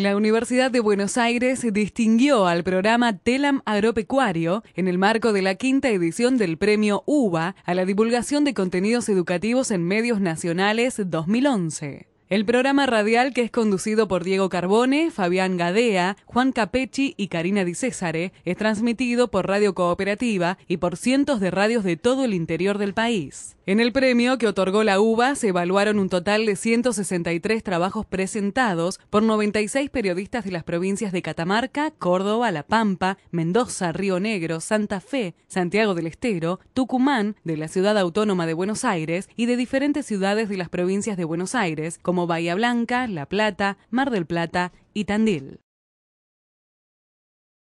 La Universidad de Buenos Aires distinguió al programa Telam Agropecuario en el marco de la quinta edición del Premio UBA a la divulgación de contenidos educativos en medios nacionales 2011. El programa radial que es conducido por Diego Carbone, Fabián Gadea, Juan Capecci y Karina Di Césare es transmitido por Radio Cooperativa y por cientos de radios de todo el interior del país. En el premio que otorgó la UBA se evaluaron un total de 163 trabajos presentados por 96 periodistas de las provincias de Catamarca, Córdoba, La Pampa, Mendoza, Río Negro, Santa Fe, Santiago del Estero, Tucumán, de la Ciudad Autónoma de Buenos Aires y de diferentes ciudades de las provincias de Buenos Aires, como como Bahía Blanca, La Plata, Mar del Plata y Tandil.